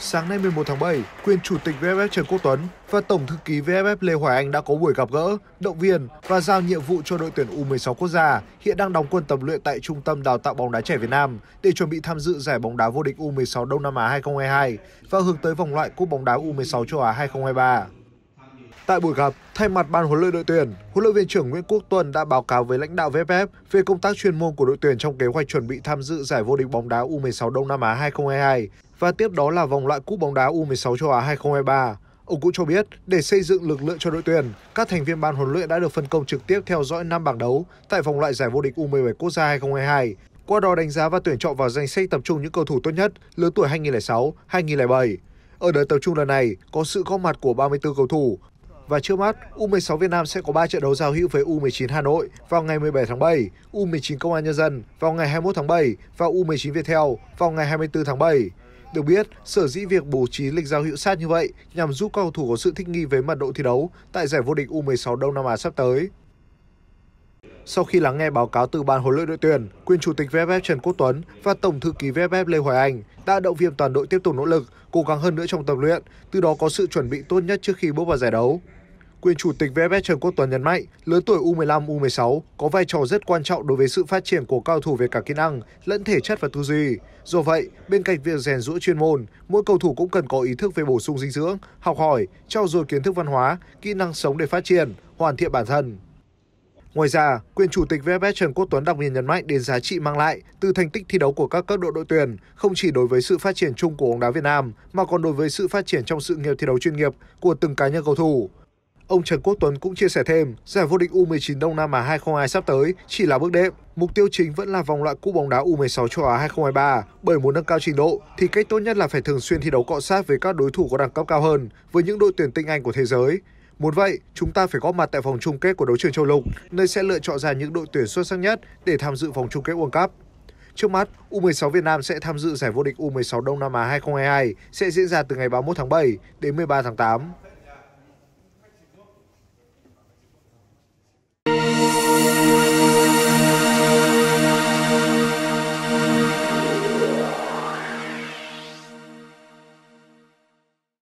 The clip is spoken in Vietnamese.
Sáng nay 11 tháng 7, quyền chủ tịch VFF Trần Quốc Tuấn và tổng thư ký VFF Lê Hoài Anh đã có buổi gặp gỡ, động viên và giao nhiệm vụ cho đội tuyển U16 quốc gia hiện đang đóng quân tập luyện tại Trung tâm Đào tạo bóng đá trẻ Việt Nam để chuẩn bị tham dự giải bóng đá vô địch U16 Đông Nam Á 2022 và hướng tới vòng loại Cúp bóng đá U16 châu Á 2023. Tại buổi gặp, thay mặt ban huấn luyện đội tuyển, huấn luyện viên trưởng Nguyễn Quốc Tuân đã báo cáo với lãnh đạo VFF về công tác chuyên môn của đội tuyển trong kế hoạch chuẩn bị tham dự giải vô địch bóng đá U16 Đông Nam Á 2022 và tiếp đó là vòng loại cúp bóng đá U16 châu Á 2023. Ông cũng cho biết, để xây dựng lực lượng cho đội tuyển, các thành viên ban huấn luyện đã được phân công trực tiếp theo dõi năm bảng đấu tại vòng loại giải vô địch U17 quốc gia 2022, qua đó đánh giá và tuyển chọn vào danh sách tập trung những cầu thủ tốt nhất lứa tuổi 2006-2007. Ở đợt tập trung lần này có sự góp mặt của 34 cầu thủ, và trước mắt, U16 Việt Nam sẽ có 3 trận đấu giao hữu với U19 Hà Nội vào ngày 17 tháng 7, U19 Công an Nhân dân vào ngày 21 tháng 7 và U19 Viettel vào ngày 24 tháng 7. Được biết, sở dĩ việc bố trí lịch giao hữu sát như vậy nhằm giúp các cầu thủ có sự thích nghi với mật độ thi đấu tại giải vô địch U16 Đông Nam Á sắp tới. Sau khi lắng nghe báo cáo từ ban huấn luyện đội tuyển, quyền chủ tịch VFF Trần Quốc Tuấn và tổng thư ký VFF Lê Hoài Anh đã động viên toàn đội tiếp tục nỗ lực, cố gắng hơn nữa trong tập luyện, từ đó có sự chuẩn bị tốt nhất trước khi bước vào giải đấu quyền chủ tịch VFF Trần Quốc Tuấn nhấn mạnh, lứa tuổi U15, U16 có vai trò rất quan trọng đối với sự phát triển của cao thủ về cả kỹ năng, lẫn thể chất và tư duy. Do vậy, bên cạnh việc rèn rũa chuyên môn, mỗi cầu thủ cũng cần có ý thức về bổ sung dinh dưỡng, học hỏi, trao dồi kiến thức văn hóa, kỹ năng sống để phát triển, hoàn thiện bản thân. Ngoài ra, quyền chủ tịch VFF Trần Quốc Tuấn đặc biệt nhấn mạnh đến giá trị mang lại từ thành tích thi đấu của các cấp độ đội tuyển, không chỉ đối với sự phát triển chung của bóng đá Việt Nam mà còn đối với sự phát triển trong sự nghiệp thi đấu chuyên nghiệp của từng cá nhân cầu thủ. Ông Trần Quốc Tuấn cũng chia sẻ thêm, giải vô địch U19 Đông Nam Á 2022 sắp tới chỉ là bước đệm. Mục tiêu chính vẫn là vòng loại cúp bóng đá U16 châu Á 2023. Bởi muốn nâng cao trình độ thì cách tốt nhất là phải thường xuyên thi đấu cọ sát với các đối thủ có đẳng cấp cao hơn, với những đội tuyển tinh anh của thế giới. Muốn vậy, chúng ta phải góp mặt tại vòng chung kết của đấu trường châu lục, nơi sẽ lựa chọn ra những đội tuyển xuất sắc nhất để tham dự vòng chung kết World Cup. Trước mắt, U16 Việt Nam sẽ tham dự giải vô địch U16 Đông Nam Á 2022 sẽ diễn ra từ ngày 31 tháng 7 đến 13 tháng 8.